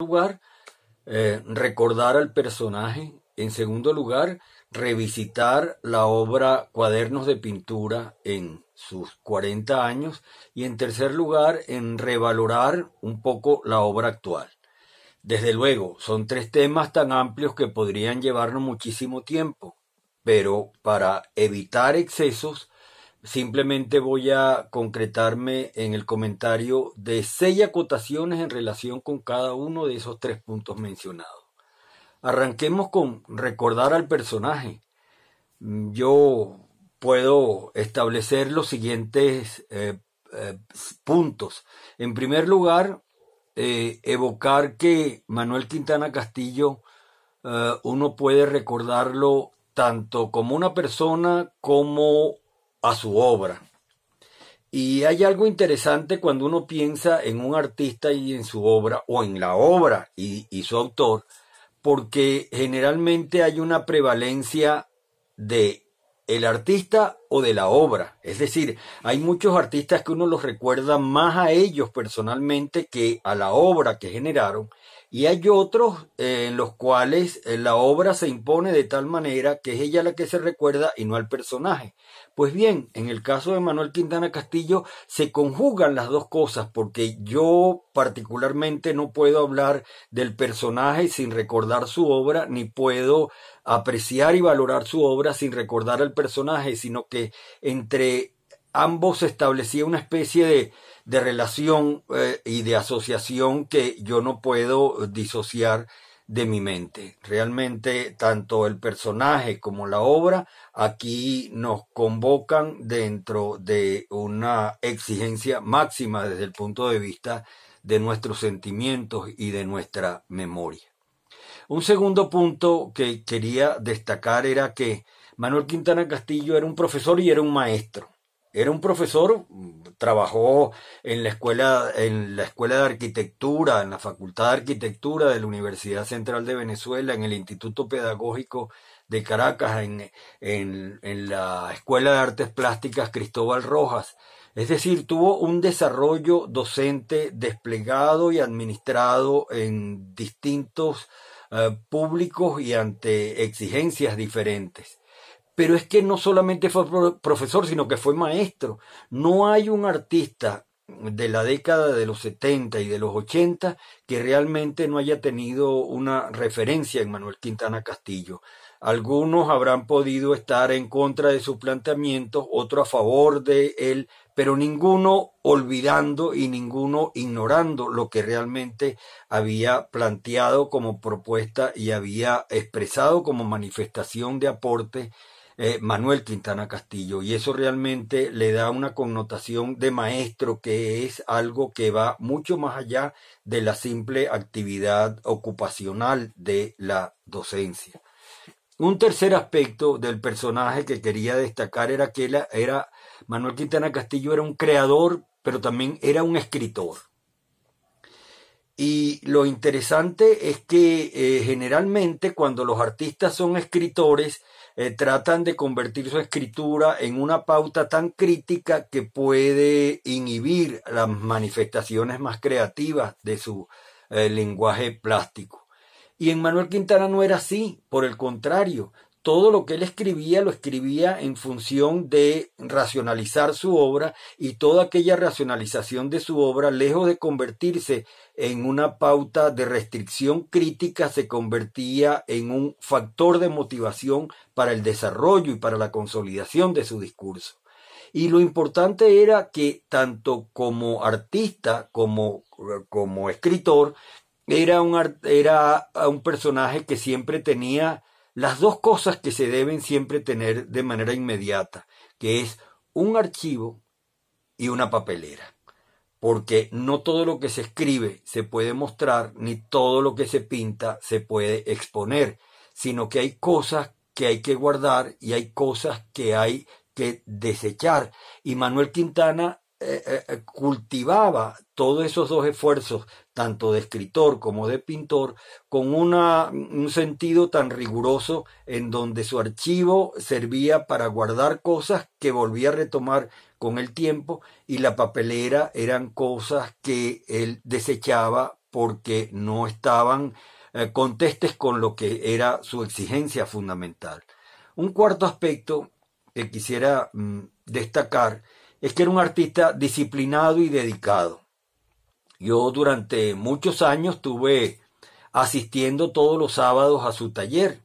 lugar, eh, recordar al personaje. En segundo lugar, revisitar la obra Cuadernos de Pintura en sus 40 años. Y en tercer lugar, en revalorar un poco la obra actual. Desde luego, son tres temas tan amplios que podrían llevarnos muchísimo tiempo, pero para evitar excesos, Simplemente voy a concretarme en el comentario de seis acotaciones en relación con cada uno de esos tres puntos mencionados. Arranquemos con recordar al personaje. Yo puedo establecer los siguientes eh, eh, puntos. En primer lugar, eh, evocar que Manuel Quintana Castillo uno puede recordarlo tanto como una persona como a su obra. Y hay algo interesante cuando uno piensa en un artista y en su obra, o en la obra y, su autor, porque generalmente hay una prevalencia de el artista o de la obra. Es decir, hay muchos artistas que uno los recuerda más a ellos personalmente que a la obra que generaron y hay otros eh, en los cuales eh, la obra se impone de tal manera que es ella la que se recuerda y no al personaje. Pues bien, en el caso de Manuel Quintana Castillo se conjugan las dos cosas porque yo particularmente no puedo hablar del personaje sin recordar su obra, ni puedo apreciar y valorar su obra sin recordar al personaje, sino que entre ambos se establecía una especie de de relación eh, y de asociación que yo no puedo disociar de mi mente. Realmente tanto el personaje como la obra aquí nos convocan dentro de una exigencia máxima desde el punto de vista de nuestros sentimientos y de nuestra memoria. Un segundo punto que quería destacar era que Manuel Quintana Castillo era un profesor y era un maestro. Era un profesor, trabajó en la escuela, en la escuela de arquitectura, en la Facultad de Arquitectura de la Universidad Central de Venezuela, en el Instituto Pedagógico de Caracas, en, la Escuela de Artes Plásticas Cristóbal Rojas. Es decir, tuvo un desarrollo docente desplegado y administrado en distintos eh, públicos y ante exigencias diferentes. Pero es que no solamente fue profesor, sino que fue maestro. No hay un artista de la década de los 70 y de los 80 que realmente no haya tenido una referencia en Manuel Quintana Castillo. Algunos habrán podido estar en contra de su planteamiento, otros a favor de él, pero ninguno olvidando y ninguno ignorando lo que realmente había planteado como propuesta y había expresado como manifestación de aporte eh, Manuel Quintana Castillo y eso realmente le da una connotación de maestro que es algo que va mucho más allá de la simple actividad ocupacional de la docencia. Un tercer aspecto del personaje que quería destacar era que era, Manuel Quintana Castillo era un creador, pero también era un escritor. Y lo interesante es que eh, generalmente cuando los artistas son escritores, eh, tratan de convertir su escritura en una pauta tan crítica que puede inhibir las manifestaciones más creativas de su eh, lenguaje plástico. Y en Manuel Quintana no era así, por el contrario, todo lo que él escribía lo escribía en función de racionalizar su obra y toda aquella racionalización de su obra, lejos de convertirse en una pauta de restricción crítica, se convertía en un factor de motivación para el desarrollo y para la consolidación de su discurso. Y lo importante era que tanto como artista como, como escritor, era un, era un personaje que siempre tenía las dos cosas que se deben siempre tener de manera inmediata, que es un archivo y una papelera, porque no todo lo que se escribe se puede mostrar, ni todo lo que se pinta se puede exponer, sino que hay cosas que hay que guardar y hay cosas que hay que desechar. Y Manuel Quintana eh, eh, eh, cultivaba todos esos dos esfuerzos, tanto de escritor como de pintor, con un sentido tan riguroso en donde su archivo servía para guardar cosas que volvía a retomar con el tiempo y la papelera eran cosas que él desechaba porque no estaban contestes con lo que era su exigencia fundamental. Un cuarto aspecto que quisiera mm, destacar es que era un artista disciplinado y dedicado. Yo durante muchos años estuve asistiendo todos los sábados a su taller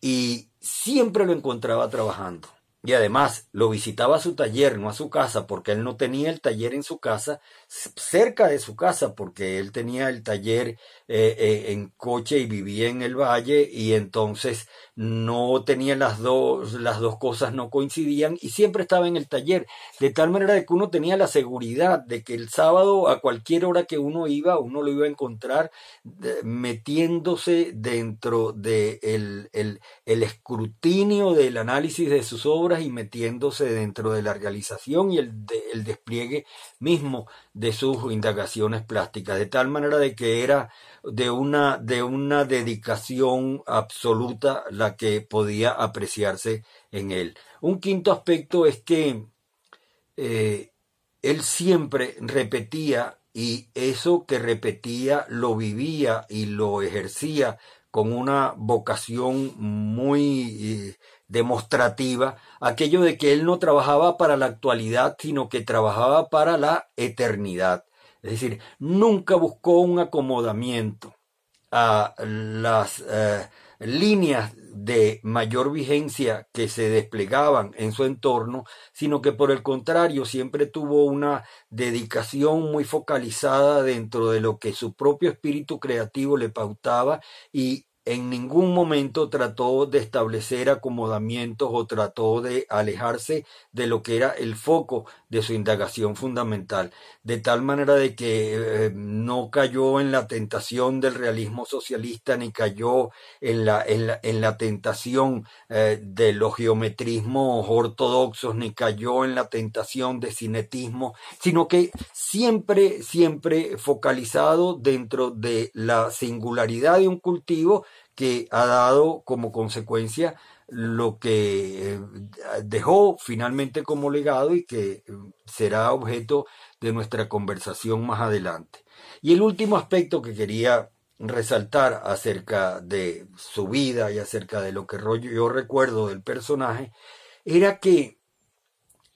y siempre lo encontraba trabajando y además lo visitaba a su taller, no a su casa, porque él no tenía el taller en su casa, cerca de su casa, porque él tenía el taller eh, eh, en coche y vivía en el valle, y entonces no tenía las dos, las dos cosas no coincidían, y siempre estaba en el taller, de tal manera que uno tenía la seguridad de que el sábado, a cualquier hora que uno iba, uno lo iba a encontrar metiéndose dentro del el escrutinio del análisis de sus obras, y metiéndose dentro de la realización y el, despliegue mismo de sus indagaciones plásticas, de tal manera de que era de una, de una dedicación absoluta la que podía apreciarse en él. Un quinto aspecto es que eh, él siempre repetía y eso que repetía lo vivía y lo ejercía con una vocación muy eh, demostrativa, aquello de que él no trabajaba para la actualidad, sino que trabajaba para la eternidad. Es decir, nunca buscó un acomodamiento a las eh, líneas de mayor vigencia que se desplegaban en su entorno, sino que por el contrario siempre tuvo una dedicación muy focalizada dentro de lo que su propio espíritu creativo le pautaba y en ningún momento trató de establecer acomodamientos o trató de alejarse de lo que era el foco de su indagación fundamental, de tal manera de que eh, no cayó en la tentación del realismo socialista ni cayó en la, en la, tentación eh, de los geometrismos ortodoxos ni cayó en la tentación de cinetismo, sino que siempre, siempre focalizado dentro de la singularidad de un cultivo, que ha dado como consecuencia lo que eh, dejó finalmente como legado y que eh, será objeto de nuestra conversación más adelante. Y el último aspecto que quería resaltar acerca de su vida y acerca de lo que yo recuerdo del personaje era que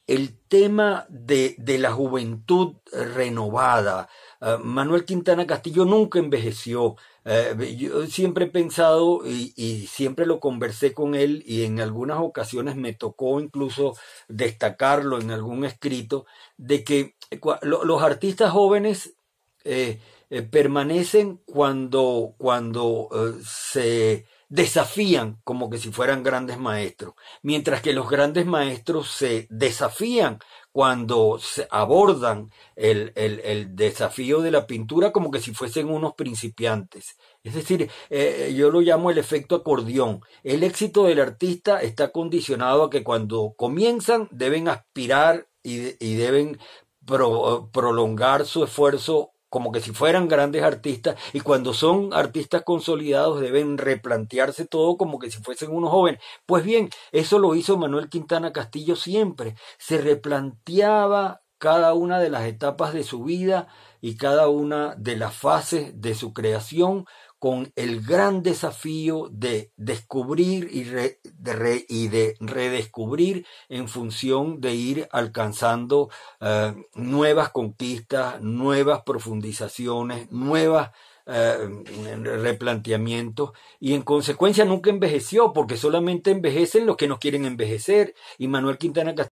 el tema de, de la juventud renovada. Eh, Manuel Quintana Castillo nunca envejeció. Eh, yo siempre he pensado y, siempre lo conversé con él y en algunas ocasiones me tocó incluso destacarlo en algún escrito, de que los artistas jóvenes eh, permanecen cuando, cuando se desafían como que si fueran grandes maestros, mientras que los grandes maestros se desafían cuando se abordan el, el, desafío de la pintura como que si fuesen unos principiantes. Es decir, eh, yo lo llamo el efecto acordeón. El éxito del artista está condicionado a que cuando comienzan deben aspirar y, deben prolongar su esfuerzo como que si fueran grandes artistas, y cuando son artistas consolidados deben replantearse todo como que si fuesen unos jóvenes. Pues bien, eso lo hizo Manuel Quintana Castillo siempre, se replanteaba cada una de las etapas de su vida y cada una de las fases de su creación con el gran desafío de descubrir y, de, y de redescubrir en función de ir alcanzando eh, nuevas conquistas, nuevas profundizaciones, nuevas eh, replanteamientos y en consecuencia nunca envejeció porque solamente envejecen los que no quieren envejecer y Manuel Quintana Castillo